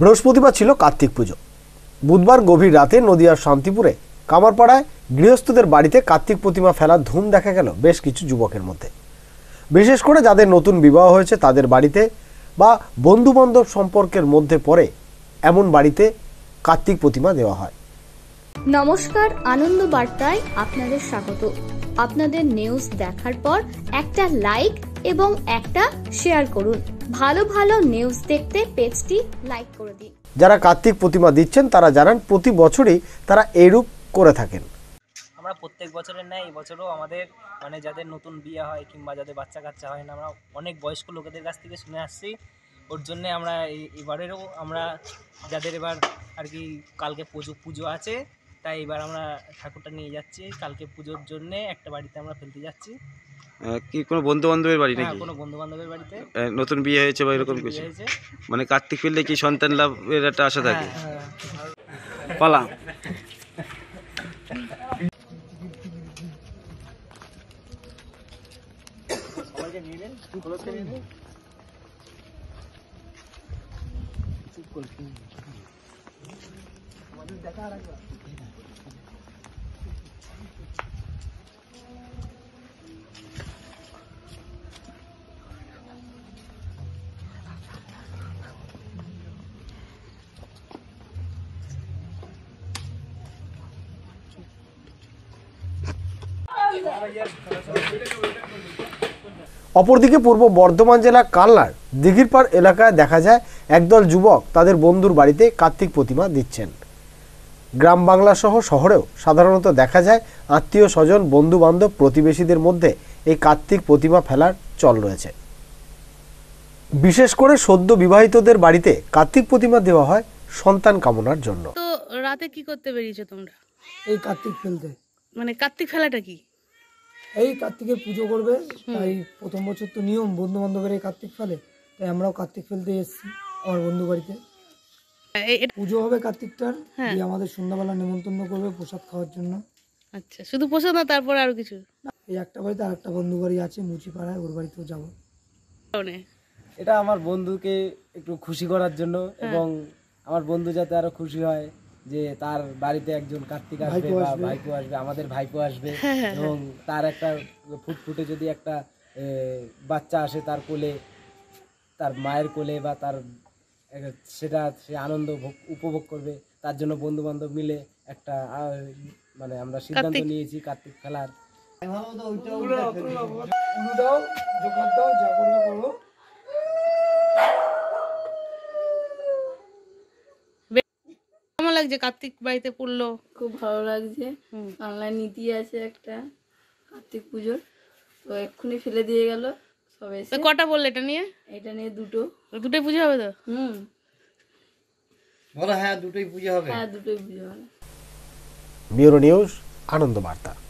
বৃহস্পতিবার ছিল কার্তিক পুজো বুধবার গভীর রাতে নদিয়ার শান্তিপুরে কামারপাড়ায় গৃহস্থদের বাড়িতে কার্তিক প্রতিমা ফেলার ধুম দেখা গেল বেশ কিছু যুবকের মধ্যে বিশেষ করে যাদের নতুন বিবাহ হয়েছে তাদের বাড়িতে বা বন্ধুবান্ধব সম্পর্কের মধ্যে পড়ে এমন বাড়িতে কার্তিক প্রতিমা দেওয়া হয় নমস্কার আনন্দ বার্তায় আপনাদের স্বাগত আপনাদের নিউজ দেখার পর একটা লাইক এবং একটা শেয়ার করুন ভালো ভালো নিউজ দেখতে পেজটি লাইক করে দিন যারা কার্তিক প্রতিমা দিচ্ছেন তারা জানান প্রতি বছরই তারা এরূপ করে থাকেন আমরা প্রত্যেক বছরের ন্যায় এবছরও আমাদের মানে যাদের নতুন বিয়ে হয় কিংবা যাদের বাচ্চা কাচ্চা হয় না আমরা অনেক বয়স্ক লোকেদের কাছ থেকে শুনে আসছি ওর জন্যে আমরা এবারেরও আমরা যাদের এবার আর কি কালকে পুজো পুজো আছে তাই এবার আমরা ঠাকুরটা নিয়ে যাচ্ছি কালকে পুজোর জন্যে একটা বাড়িতে আমরা ফেলতে যাচ্ছি কি কোনো বন্ধু বান্ধবের বাড়ি হ্যাঁ, নাকি নতুন বিয়ে হয়েছে বা এরকম কিছু মানে কার্তিক ফিরলে কি সন্তান লাভের একটা আশা হ্যাঁ, থাকে হ্যাঁ। পালা দেখা অপরদিকে পূর্ব বর্ধমান জেলা কাল্লার দিঘিরপাড় এলাকায় দেখা যায় একদল যুবক তাদের বন্ধুর বাড়িতে কার্তিক প্রতিমা দিচ্ছেন গ্রাম বাংলা সহ শহরেও সাধারণত দেখা যায় আত্মীয় স্বজন বন্ধু বান্ধব প্রতিবেশীদের মধ্যে এই কার্তিক প্রতিমা ফেলার চল রয়েছে বিশেষ করে সদ্য বিবাহিতদের বাড়িতে কার্তিক প্রতিমা দেওয়া হয় সন্তান কামনার জন্য রাতে কি করতে বেরিয়েছো তোমরা এই কার্তিক ফেলতে মানে কার্তিক ফেলাটা কি এই কার্তিকের পুজো করবে তাই প্রথম বছর তো নিয়ম বন্ধু বান্ধবের এই কার্তিক ফেলে তাই আমরাও কার্তিক ফেলতে এসেছি আমার বন্ধু বাড়িতে পুজো হবে কার্তিকটার হ্যাঁ। আমাদের সন্ধ্যাবেলা নেমন্তন্ন করবে প্রসাদ খাওয়ার জন্য আচ্ছা শুধু প্রসাদ না তারপর আরো কিছু এই একটা বাড়িতে আর একটা বন্ধু বাড়ি আছে মুচিপাড়ায় ওর বাড়িতেও যাবো এটা আমার বন্ধুকে একটু খুশি করার জন্য হ্যাঁ। এবং আমার বন্ধু যাতে আরো খুশি হয় যে তার বাড়িতে একজন কার্তিক আসবে বা ভাইপো আসবে আমাদের ভাইকো আসবে এবং তার একটা ফুটফুটে যদি একটা বাচ্চা আসে তার কোলে তার মায়ের কোলে বা তার সেটা সে আনন্দ উপভোগ করবে তার জন্য বন্ধু বান্ধব মিলে একটা মানে আমরা সিদ্ধান্ত নিয়েছি কার্তিক খেলার লাগছে কার্তিক বাড়িতে পড়লো খুব ভালো লাগছে অনলাইন নীতি আছে একটা কার্তিক পুজোর তো এক্ষুনি ফেলে দিয়ে গেল সবাই কটা বললে এটা নিয়ে এটা নিয়ে দুটো দুটোই পুজো হবে তো হুম বলো হ্যাঁ দুটোই পুজো হবে হ্যাঁ দুটোই পুজো হবে ব্যুরো নিউজ আনন্দ বার্তা